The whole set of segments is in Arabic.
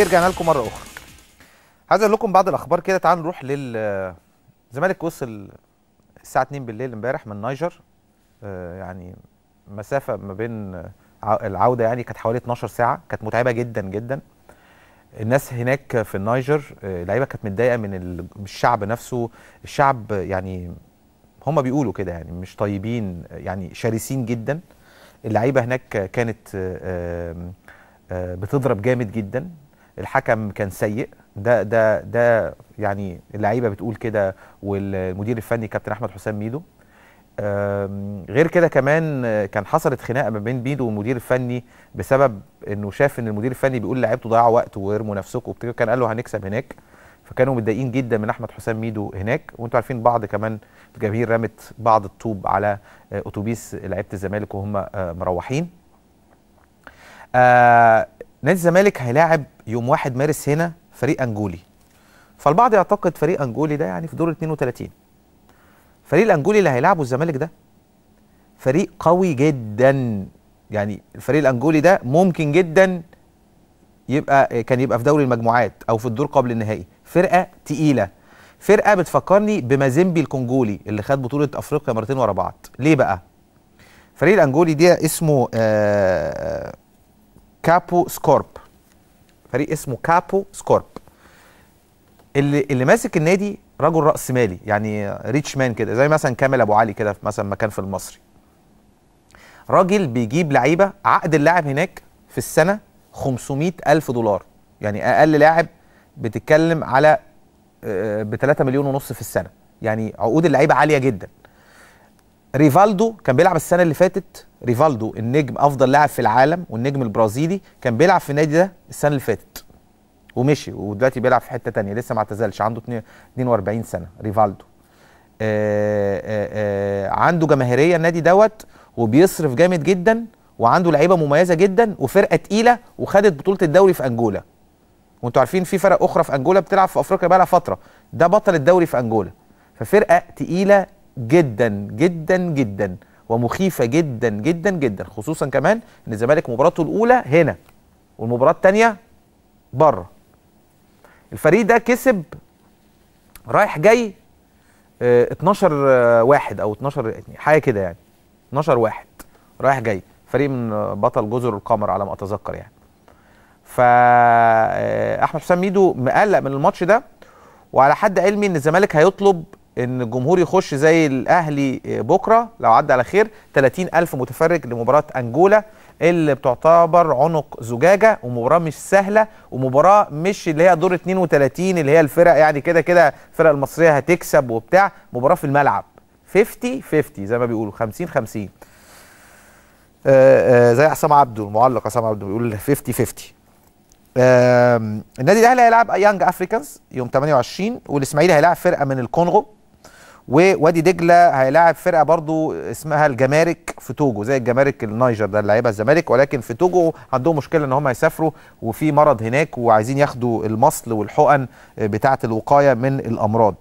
ورجعنا لكم مره اخرى عايز اقول لكم بعض الاخبار كده تعالوا نروح لل الزمالك وصل الساعه 2 بالليل امبارح من نيجر آه، يعني مسافه ما بين آه، العوده يعني كانت حوالي 12 ساعه كانت متعبه جدا جدا الناس هناك في النيجر آه، اللعيبه كانت متضايقه من الشعب نفسه الشعب يعني هم بيقولوا كده يعني مش طيبين يعني شرسين جدا اللعيبه هناك كانت بتضرب جامد جدا الحكم كان سيء ده ده ده يعني اللعيبه بتقول كده والمدير الفني كابتن احمد حسام ميدو غير كده كمان كان حصلت خناقه ما بين ميدو والمدير الفني بسبب انه شاف ان المدير الفني بيقول لعيبته ضيعوا وقت وارموا نفسكم وبتاع كان قال له هنكسب هناك فكانوا متضايقين جدا من احمد حسام ميدو هناك وانتم عارفين بعض كمان الجماهير رمت بعض الطوب على اتوبيس لعيبه الزمالك وهم آه، مروحين آه، نادي الزمالك هيلاعب يوم 1 مارس هنا فريق انجولي فالبعض يعتقد فريق انجولي ده يعني في دور 32 فريق الانجولي اللي هيلعبه الزمالك ده فريق قوي جدا يعني الفريق الانجولي ده ممكن جدا يبقى كان يبقى في دوري المجموعات او في الدور قبل النهائي فرقه تقيله فرقه بتفكرني بمازيمبي الكونجولي اللي خد بطوله افريقيا مرتين ورا بعض ليه بقى فريق الانجولي ده اسمه آه, آه، كابو سكورب فريق اسمه كابو سكورب اللي اللي ماسك النادي رجل راس مالي يعني ريتش مان كده زي مثلا كامل ابو علي كده مثلا مكان في المصري راجل بيجيب لعيبه عقد اللاعب هناك في السنه 500 الف دولار يعني اقل لاعب بتتكلم على آه، ب 3 مليون ونص في السنه يعني عقود اللعيبه عاليه جدا ريفالدو كان بيلعب السنه اللي فاتت ريفالدو النجم افضل لاعب في العالم والنجم البرازيلي كان بيلعب في النادي ده السنه اللي فاتت ومشي ودلوقتي بيلعب في حته تانية لسه ما اعتزلش عنده 42 سنه ريفالدو آآ آه، آآ آه، آه، عنده جماهيريه النادي دوت وبيصرف جامد جدا وعنده لعيبه مميزه جدا وفرقه تقيله وخدت بطوله الدوري في انجولا وانتوا عارفين في فرق اخرى في انجولا بتلعب في افريقيا بقى فتره ده بطل الدوري في انجولا ففرقه تقيله جدا جدا جدا ومخيفه جدا جدا جدا خصوصا كمان ان الزمالك مباراته الاولى هنا والمباراه الثانيه بره الفريق ده كسب رايح جاي اه 12 واحد او 12 يعني حاجه كده يعني 12 واحد رايح جاي فريق من بطل جزر القمر على ما اتذكر يعني فاحمد آه، حسام ميدو مقلق من الماتش ده وعلى حد علمي ان الزمالك هيطلب ان الجمهور يخش زي الاهلي آه، بكره لو عدى على خير 30000 متفرج لمباراه انجولا اللي بتعتبر عنق زجاجه ومباراه مش سهله ومباراه مش اللي هي دور 32 اللي هي الفرق يعني كده كده الفرق المصريه هتكسب وبتاع مباراه في الملعب 50 50 زي ما بيقولوا 50 50 آآ آآ زي عصام عبده المعلق عصام عبده بيقول 50 50 النادي الاهلي هيلعب يانج افريكانز يوم 28 والاسماعيلي هيلاعب فرقه من الكونغو ووادي دجله هيلاعب فرقه برضو اسمها الجمارك في توجو زي الجمارك النيجر ده اللي الزمالك ولكن في توجو عندهم مشكله ان هم يسافروا وفي مرض هناك وعايزين ياخدوا المصل والحقن بتاعه الوقايه من الامراض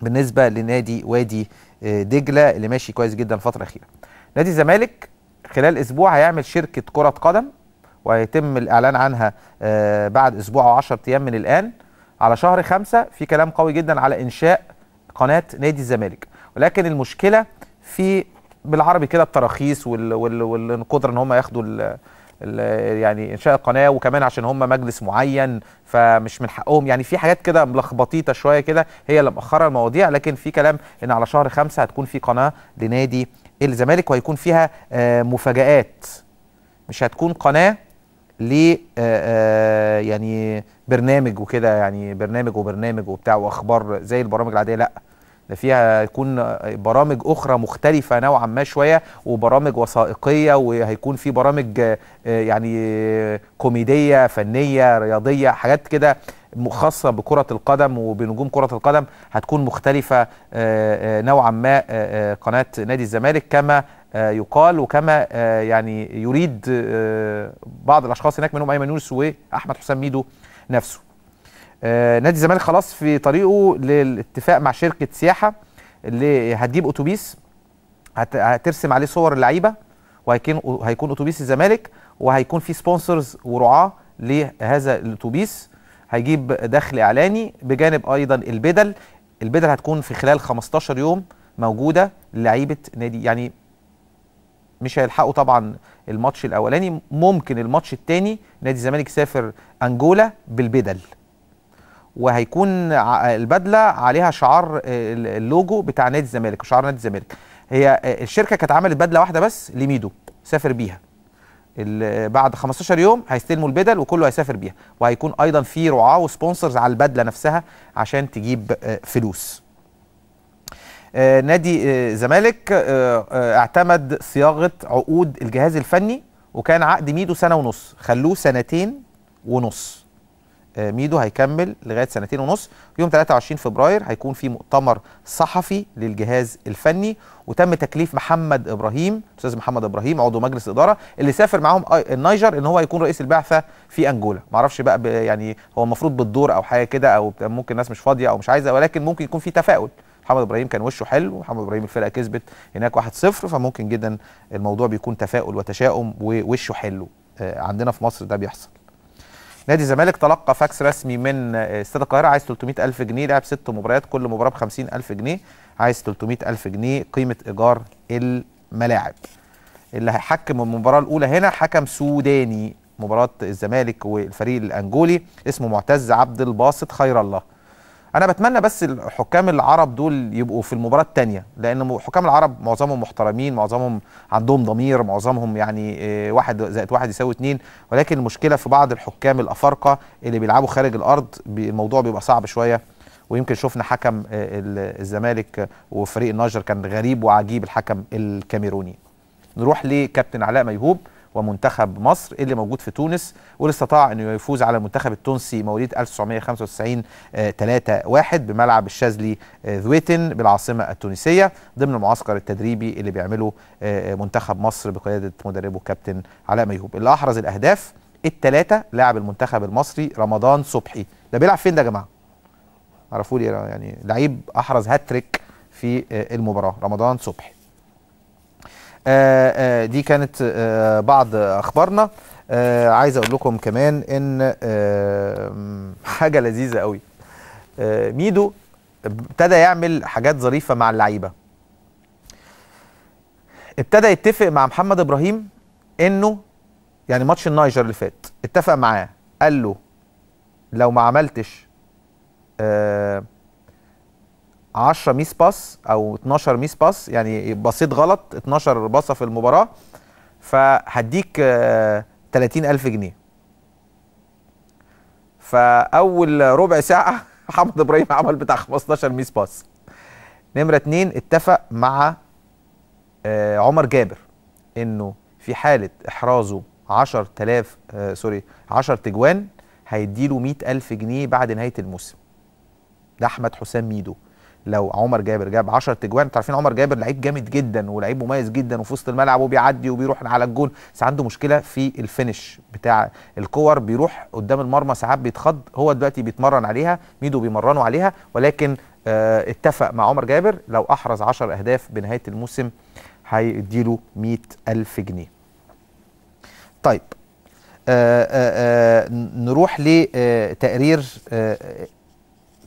بالنسبه لنادي وادي آه، دجله اللي ماشي كويس جدا الفتره الاخيره نادي الزمالك خلال اسبوع هيعمل شركه كره قدم وهيتم الاعلان عنها آه، بعد اسبوع او 10 ايام من الان على شهر خمسة في كلام قوي جدا على انشاء قناه نادي الزمالك ولكن المشكله في بالعربي كده التراخيص وال وال والقدره ان هم ياخدوا الـ ال يعني انشاء القناه وكمان عشان هم مجلس معين فمش من حقهم يعني في حاجات كده ملخبطيطه شويه كده هي اللي مأخره المواضيع لكن في كلام ان على شهر خمسة هتكون في قناه لنادي الزمالك وهيكون فيها آه، مفاجآت مش هتكون قناه ل آه، آه، يعني برنامج وكده يعني برنامج وبرنامج وبتاع واخبار زي البرامج العاديه لا ده فيها هيكون برامج اخرى مختلفه نوعا ما شويه وبرامج وثائقيه وهيكون في برامج آه، يعني كوميديه فنيه رياضيه حاجات كده خاصه بكره القدم وبنجوم كره القدم هتكون مختلفه آه، آه، نوعا ما قناه نادي الزمالك كما يقال وكما يعني يريد بعض الاشخاص هناك منهم ايمن يونس واحمد حسام ميدو نفسه آه، نادي الزمالك خلاص في طريقه للاتفاق مع شركه سياحه اللي هتجيب اتوبيس هترسم عليه صور اللعيبه وهيكون هيكون اتوبيس الزمالك وهيكون في سبونسرز ورعاه لهذا الاتوبيس هيجيب دخل اعلاني بجانب ايضا البدل البدل هتكون في خلال 15 يوم موجوده لعيبه نادي يعني مش هيلحقوا طبعا الماتش الاولاني ممكن الماتش الثاني نادي الزمالك سافر انجولا بالبدل وهيكون البدله عليها شعار آه، اللوجو بتاع نادي الزمالك وشعار نادي الزمالك هي آه، الشركه كانت عملت بدله واحده بس لميدو سافر بيها بعد 15 يوم هيستلموا البدل وكله هيسافر بيها وهيكون ايضا في رعاه وسبونسرز على البدله نفسها عشان تجيب آه، فلوس آه، نادي آه، زمالك آه، اعتمد صياغه عقود الجهاز الفني وكان عقد ميدو سنه ونص خلوه سنتين ونص ميدو هيكمل لغايه سنتين ونص يوم 23 فبراير هيكون في مؤتمر صحفي للجهاز الفني وتم تكليف محمد ابراهيم استاذ محمد ابراهيم عضو مجلس اداره اللي سافر معاهم النيجر ان هو يكون رئيس البعثه في انجولا معرفش بقى يعني هو المفروض بالدور او حاجه كده او ممكن الناس مش فاضيه او مش عايزه ولكن ممكن يكون في تفاؤل محمد ابراهيم كان وشه حلو محمد ابراهيم الفرقه كسبت هناك 1-0 فممكن جدا الموضوع بيكون تفاؤل وتشاؤم ووشه حلو آه، عندنا في مصر ده بيحصل نادي الزمالك تلقى فاكس رسمي من آه، استاد القاهره عايز 300 الف جنيه لعب ست مباريات كل مباراه ب 50 الف جنيه عايز 300 الف جنيه قيمه ايجار الملاعب اللي هيحكم المباراه الاولى هنا حكم سوداني مباراه الزمالك والفريق الانجولي اسمه معتز عبد الباسط خير الله انا بتمنى بس الحكام العرب دول يبقوا في المباراه الثانيه لان حكام العرب معظمهم محترمين معظمهم عندهم ضمير معظمهم يعني آه، واحد زائد واحد يساوي اتنين ولكن المشكله في بعض الحكام الافارقه اللي بيلعبوا خارج الارض الموضوع بيبقى صعب شويه ويمكن شفنا حكم آه، الزمالك وفريق النجر كان غريب وعجيب الحكم الكاميروني نروح لكابتن علاء ميهوب ومنتخب مصر اللي موجود في تونس واللي استطاع انه يفوز على المنتخب التونسي مواليد 1995 3 1 بملعب الشاذلي آه، ذويتن بالعاصمه التونسيه ضمن المعسكر التدريبي اللي بيعمله آه، آه، منتخب مصر بقياده مدربه كابتن علاء ميهوب اللي احرز الاهداف الثلاثه لاعب المنتخب المصري رمضان صبحي ده بيلعب فين ده يا جماعه عرفوا لي يعني لعيب احرز هاتريك في المباراه رمضان صبحي آه، آه، دي كانت آه، بعض اخبارنا عايز اقول لكم كمان ان حاجه لذيذه قوي ميدو ابتدى يعمل حاجات ظريفه مع اللعيبه ابتدى يتفق مع محمد ابراهيم انه يعني ماتش النايجر اللي فات اتفق معاه قال له لو ما عملتش آه 10 ميس باس او 12 ميس باس يعني بصيت غلط 12 باصه في المباراه فهديك 30000 آه، جنيه فاول ربع ساعه محمد ابراهيم عمل بتاع 15 ميس باس نمره 2 اتفق مع آه، عمر جابر انه في حاله احرازه 10000 آه، سوري 10 تجوان هيديله 100000 جنيه بعد نهايه الموسم ده احمد حسام ميدو لو عمر جابر جاب 10 تجوان انتوا عارفين عمر جابر لعيب جامد جدا ولعيب مميز جدا وفي وسط الملعب وبيعدي وبيروح على الجون بس عنده مشكله في الفينش بتاع الكور بيروح قدام المرمى ساعات بيتخض هو دلوقتي بيتمرن عليها ميدو بيمرنه عليها ولكن اه اتفق مع عمر جابر لو احرز 10 اهداف بنهايه الموسم هيديله 100000 جنيه طيب اه اه, آه، نروح لتقرير آه،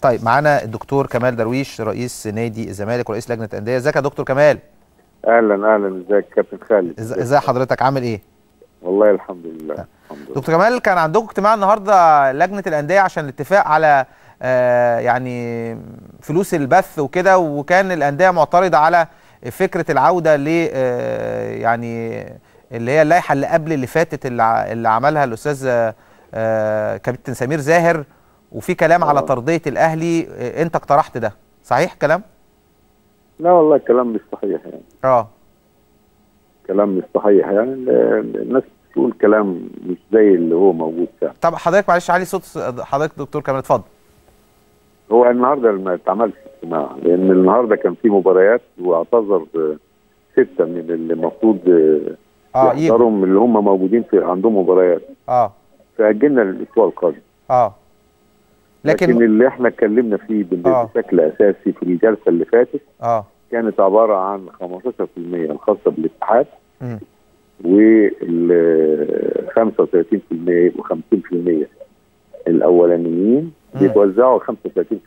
طيب معانا الدكتور كمال درويش رئيس نادي الزمالك ورئيس لجنه الانديه ازيك يا دكتور كمال اهلا اهلا ازيك كابتن خالد ازي حضرتك عامل ايه والله الحمد لله آه. الحمد لله دكتور كمال كان عندكم اجتماع النهارده لجنه الانديه عشان الاتفاق على آه يعني فلوس البث وكده وكان الانديه معترضه على فكره العوده ل آه يعني اللي هي اللائحه اللي قبل اللي فاتت اللي عملها الاستاذ آه،, آه كابتن سمير زاهر وفي كلام أوه. على آه. ترضيه الاهلي آه، انت اقترحت ده صحيح كلام لا والله الكلام مش صحيح يعني اه كلام مش صحيح يعني الناس بتقول كلام مش زي اللي هو موجود فعلا طب حضرتك معلش علي صوت حضرتك دكتور كمال اتفضل هو النهارده ما اتعملش اجتماع لان النهارده كان في مباريات واعتذر سته من اللي المفروض اه, آه، يحضرهم اللي هم موجودين في عندهم مباريات اه فاجلنا للاسبوع القادم اه لكن, لكن اللي احنا اتكلمنا فيه آه. بشكل اساسي في الجلسه اللي فاتت اه كانت عباره عن 15% الخاصه بالاتحاد وال 35% و50% الاولانيين بيتوزعوا 35%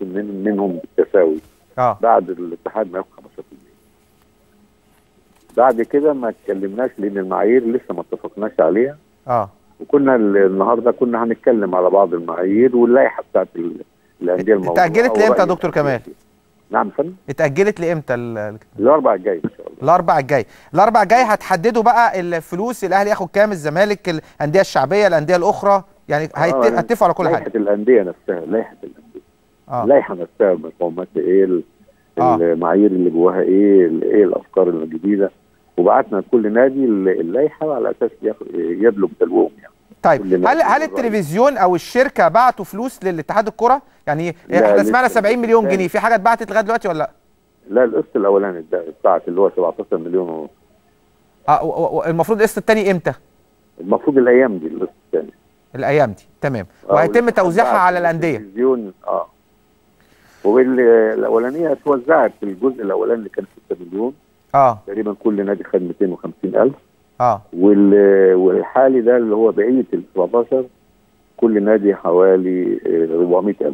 منهم بالتساوي آه. بعد الاتحاد ما ياخد 15% بعد كده ما اتكلمناش لان المعايير لسه ما اتفقناش عليها اه وكنا النهارده كنا هنتكلم على بعض المعايير واللائحه بتاعت الانديه الموجوده اتاجلت لامتى يا دكتور كمال؟ نعم فندم اتاجلت لامتى الاربع الجاي ان شاء الله الاربع الجاي الاربع الجاي هتحددوا بقى الفلوس الاهلي ياخد كام الزمالك الانديه الشعبيه الانديه الاخرى يعني آه، هيتفقوا على كل حاجه لائحه الانديه نفسها لائحه الانديه آه. اللائحه نفسها مقومات ايه آه. المعايير اللي جواها ايه ايه الافكار الجديده وبعتنا لكل نادي اللائحه على اساس يبلغ دلوهم يعني طيب هل هل التلفزيون او الشركه بعتوا فلوس للاتحاد الكره؟ يعني احنا سمعنا 70 مليون جنيه في حاجه اتبعتت لغايه دلوقتي ولا لا؟ لا القسط الاولاني اتبعت اللي هو 17 مليون ونص اه المفروض القسط الثاني امتى؟ المفروض الايام دي القسط الثاني الايام دي تمام آه، وهيتم توزيعها على الانديه التلفزيون اه والاولانيه اتوزعت الجزء الاولاني اللي كان 6 مليون اه تقريبا كل نادي خد 250000 آه. وال والحالي ده اللي هو بقيه ال 17 كل نادي حوالي 400000 آه،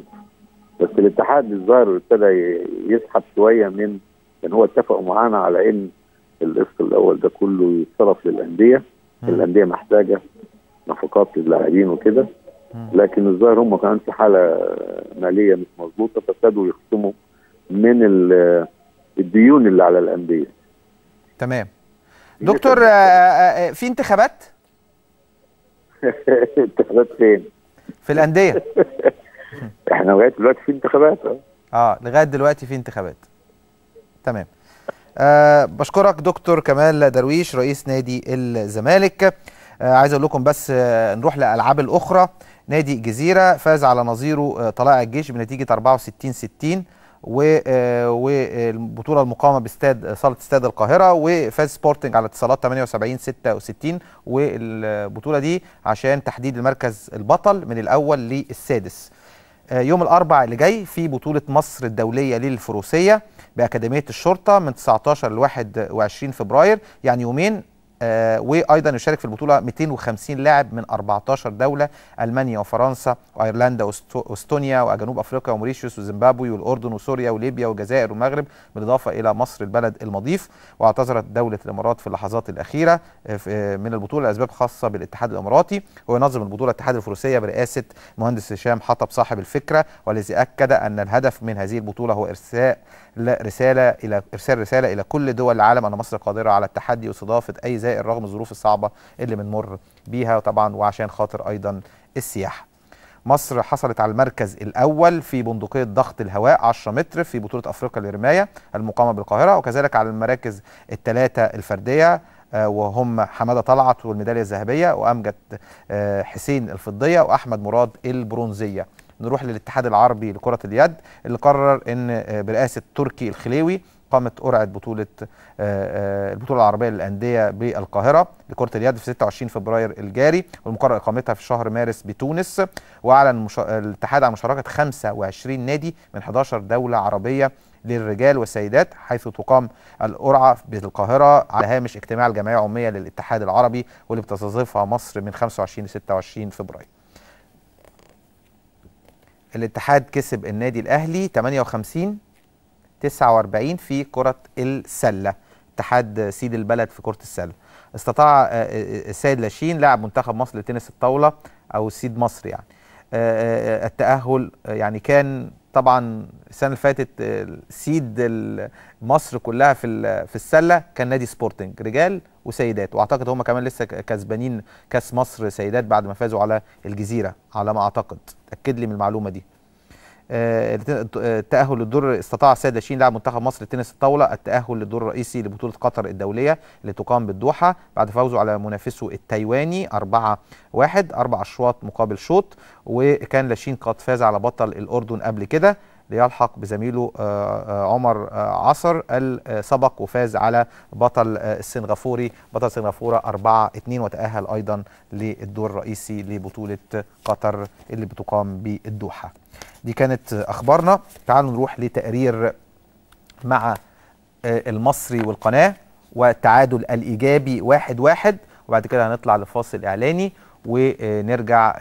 بس الاتحاد الظاهر ابتدى يسحب شويه من ان يعني هو اتفقوا معانا على ان القسط الاول ده كله يتصرف للانديه الانديه محتاجه نفقات للاعبين وكده لكن الظاهر هم كانوا في حاله ماليه مش مظبوطه فابتدوا يخصموا من الديون اللي على الانديه تمام دكتور آه، آه، آه، في انتخابات؟ انتخابات فين؟ في الانديه احنا لغايه دلوقتي في انتخابات اه اه لغايه دلوقتي في انتخابات تمام آه بشكرك دكتور كمال درويش رئيس نادي الزمالك آه عايز اقول لكم بس آه نروح لألعاب الاخرى نادي جزيرة فاز على نظيره آه طلائع الجيش بنتيجه 64 60 والبطوله آه، آه، المقامه باستاد صاله استاد القاهره وفاز سبورتنج على اتصالات 78 66 والبطوله دي عشان تحديد المركز البطل من الاول للسادس آه، يوم الاربع اللي جاي في بطوله مصر الدوليه للفروسيه باكاديميه الشرطه من 19 ل 21 فبراير يعني يومين آه، وايضا يشارك في البطوله 250 لاعب من 14 دوله المانيا وفرنسا وايرلندا واستونيا وجنوب افريقيا وموريشيوس وزيمبابوي والاردن وسوريا وليبيا والجزائر والمغرب بالاضافه الى مصر البلد المضيف واعتذرت دوله الامارات في اللحظات الاخيره آه، آه، من البطوله لاسباب خاصه بالاتحاد الاماراتي وينظم البطوله الاتحاد الفروسيه برئاسه مهندس هشام حطب صاحب الفكره والذي اكد ان الهدف من هذه البطوله هو ارساء رساله الى ارسال رساله الى كل دول العالم ان مصر قادره على التحدي واستضافه اي زائر رغم الظروف الصعبه اللي بنمر بيها طبعا وعشان خاطر ايضا السياحه. مصر حصلت على المركز الاول في بندقيه ضغط الهواء 10 متر في بطوله افريقيا للرمايه المقامه بالقاهره وكذلك على المراكز الثلاثه الفرديه آه، وهم حماده طلعت والميداليه الذهبيه وامجد آه، حسين الفضيه واحمد مراد البرونزيه. نروح للاتحاد العربي لكرة اليد اللي قرر ان آه، برئاسة تركي الخليوي قامت قرعة بطولة آه، آه، البطولة العربية للأندية بالقاهرة لكرة اليد في 26 فبراير الجاري والمقرر إقامتها في شهر مارس بتونس وأعلن الاتحاد عن مشاركة 25 نادي من 11 دولة عربية للرجال والسيدات حيث تقام القرعة بالقاهرة على هامش اجتماع الجمعية العمومية للاتحاد العربي واللي بتستضيفها مصر من 25 ل 26 فبراير الاتحاد كسب النادي الاهلي 58 49 في كره السله اتحاد سيد البلد في كره السله استطاع آه، آه، آه، السيد لاشين لاعب منتخب مصر لتنس الطاوله او سيد مصر يعني التاهل يعني كان طبعا السنه اللي فاتت سيد مصر كلها في في السله كان نادي سبورتنج رجال وسيدات واعتقد هم كمان لسه كسبانين كاس مصر سيدات بعد ما فازوا على الجزيره على ما اعتقد اكد لي من المعلومه دي آه، التأهل للدور استطاع السيد لاشين لاعب منتخب مصر لتنس الطاولة التأهل للدور الرئيسي لبطولة قطر الدولية اللي تقام بالدوحة بعد فوزه على منافسه التايواني 4 1 أربع أشواط مقابل شوط وكان لاشين قد فاز على بطل الأردن قبل كده ليلحق بزميله آه، آه، عمر آه، عصر السبق وفاز على بطل السنغافوري بطل سنغافوره 4 2 وتاهل ايضا للدور الرئيسي لبطوله قطر اللي بتقام بالدوحه دي كانت اخبارنا تعالوا نروح لتقرير مع المصري والقناه والتعادل الايجابي واحد واحد وبعد كده هنطلع لفاصل اعلاني ونرجع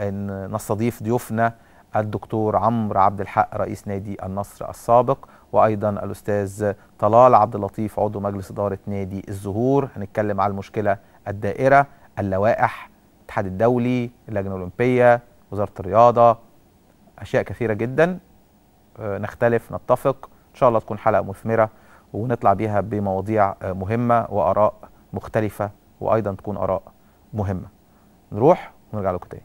نستضيف ضيوفنا الدكتور عمرو عبد الحق رئيس نادي النصر السابق وايضا الاستاذ طلال عبد اللطيف عضو مجلس اداره نادي الزهور هنتكلم على المشكله الدائره اللوائح الاتحاد الدولي اللجنه الاولمبيه وزاره الرياضه اشياء كثيره جدا آه، نختلف نتفق ان شاء الله تكون حلقه مثمره ونطلع بيها بمواضيع آه، مهمه واراء مختلفه وايضا تكون اراء مهمه نروح ونرجع لكم تاني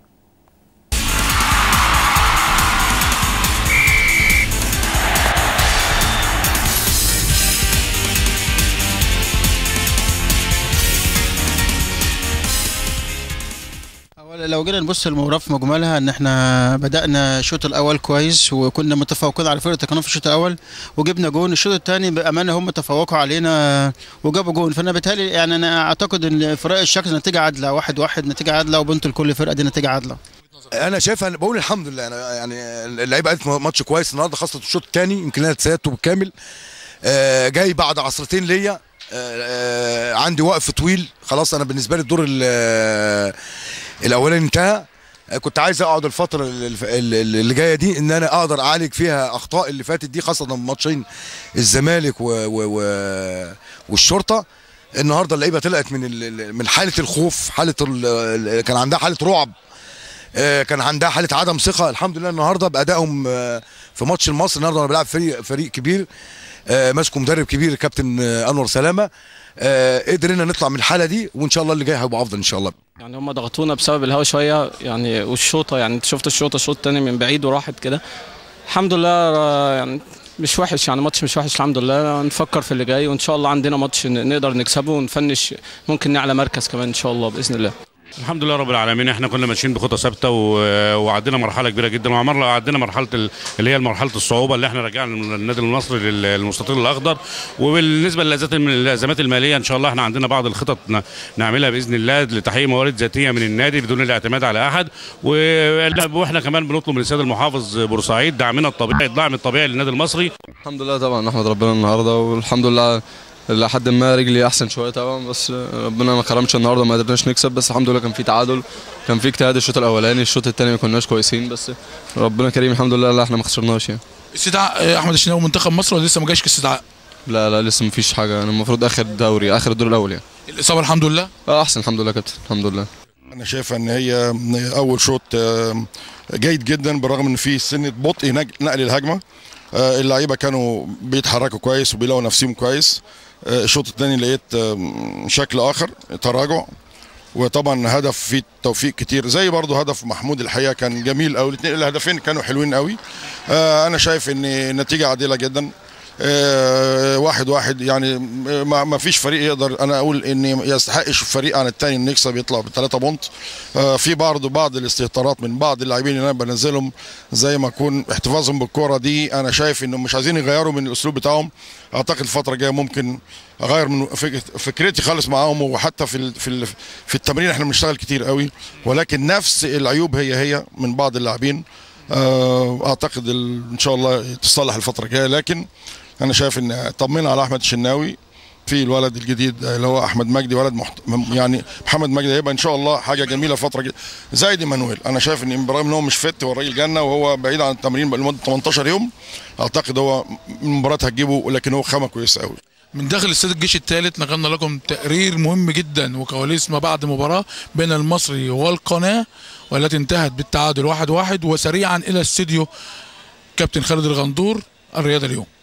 لو جينا نبص المباراه في مجملها ان احنا بدانا الشوط الاول كويس وكنا متفوقين على فرقه القناه في الشوط الاول وجبنا جون الشوط الثاني بامانه هم تفوقوا علينا وجابوا جون فانا بالتالي يعني انا اعتقد ان فرق الشكل نتيجه عادله واحد واحد نتيجه عادله وبنت لكل فرقه دي نتيجه عادله انا شايف انا بقول الحمد لله انا يعني اللعيبه قالت ماتش كويس النهارده خاصه الشوط الثاني يمكن انا اتسيدته بالكامل آه جاي بعد عصرتين ليا آه،, آه عندي وقف طويل خلاص انا بالنسبه لي الدور الاولاني انتهى كنت عايز اقعد الفتره اللي جايه دي ان انا اقدر اعالج فيها اخطاء اللي فاتت دي خاصه ماتشين الزمالك و و و والشرطه النهارده اللعيبه طلعت من من حاله الخوف حاله كان عندها حاله رعب آه، كان عندها حاله عدم ثقه الحمد لله النهارده بادائهم آه، في ماتش المصري النهارده انا بلعب فريق فريق كبير آه، ماسكه مدرب كبير كابتن انور سلامه آه، قدرنا نطلع من الحاله دي وان شاء الله اللي جاي هيبقى افضل ان شاء الله يعني هم ضغطونا بسبب الهوا شويه يعني والشوطه يعني انت شفت الشوطه الشوط الثاني من بعيد وراحت كده الحمد لله آه، يعني مش وحش يعني ماتش مش وحش الحمد لله نفكر في اللي جاي وان شاء الله عندنا ماتش نقدر نكسبه ونفنش ممكن نعلى مركز كمان ان شاء الله باذن الله الحمد لله رب العالمين احنا كنا ماشيين بخطى ثابته وعدينا مرحله كبيره جدا وعمرنا عدينا مرحله اللي هي مرحله الصعوبه اللي احنا رجعنا من النادي المصري للمستطيل الاخضر وبالنسبه للازمات الماليه ان شاء الله احنا عندنا بعض الخطط نعملها باذن الله لتحقيق موارد ذاتيه من النادي بدون الاعتماد على احد واحنا كمان بنطلب من السيد المحافظ بورسعيد دعمنا الطبيعي الدعم الطبيعي للنادي المصري الحمد لله طبعا نحمد ربنا النهارده والحمد لله لحد ما رجلي احسن شويه طبعا بس ربنا ما كرمش النهارده ما قدرناش نكسب بس الحمد لله كان في تعادل كان في اجتهاد الشوط الاولاني الشوط الثاني ما كناش كويسين بس ربنا كريم الحمد لله لا احنا ما خسرناش يعني استدعاء آه، احمد الشناوي منتخب مصر ولا لسه ما جاش استدعاء؟ لا لا لسه ما فيش حاجه انا المفروض اخر دوري اخر الدور الاول يعني الاصابه الحمد لله؟ اه احسن الحمد لله كابتن الحمد لله انا شايف ان هي اول شوط آه، جيد جدا بالرغم ان في سنه بطء نقل الهجمه آه، اللعيبه كانوا بيتحركوا كويس وبيلاقوا نفسهم كويس آه، الشوط الثاني لقيت آه، شكل اخر تراجع وطبعا هدف فيه توفيق كتير زي برضه هدف محمود الحقيقه كان جميل قوي الاثنين الهدفين كانوا حلوين قوي آه، انا شايف ان النتيجه عادله جدا آه، واحد واحد يعني ما فيش فريق يقدر انا اقول ان يستحقش فريق عن الثاني انه يكسب يطلع بثلاثه بونت آه، في بعض بعض الاستهتارات من بعض اللاعبين اللي انا بنزلهم زي ما اكون احتفاظهم بالكوره دي انا شايف انهم مش عايزين يغيروا من الاسلوب بتاعهم اعتقد الفتره الجايه ممكن اغير من فكرتي خالص معاهم وحتى في في في التمرين احنا بنشتغل كتير قوي ولكن نفس العيوب هي هي من بعض اللاعبين آه، اعتقد ان شاء الله تصلح الفتره الجايه لكن انا شايف ان طمنا على احمد الشناوي في الولد الجديد اللي هو احمد مجدي ولد محت... يعني محمد مجدي هيبقى ان شاء الله حاجه جميله فتره جدا زايد ايمانويل انا شايف ان ابراهيم ان هو مش فت والراجل جنه وهو بعيد عن التمرين بقى لمده 18 يوم اعتقد هو المباراه هتجيبه ولكن هو خامه كويسه قوي من داخل استاد الجيش الثالث نقلنا لكم تقرير مهم جدا وكواليس ما بعد مباراه بين المصري والقناه والتي انتهت بالتعادل 1-1 وسريعا الى استديو كابتن خالد الغندور الرياضه اليوم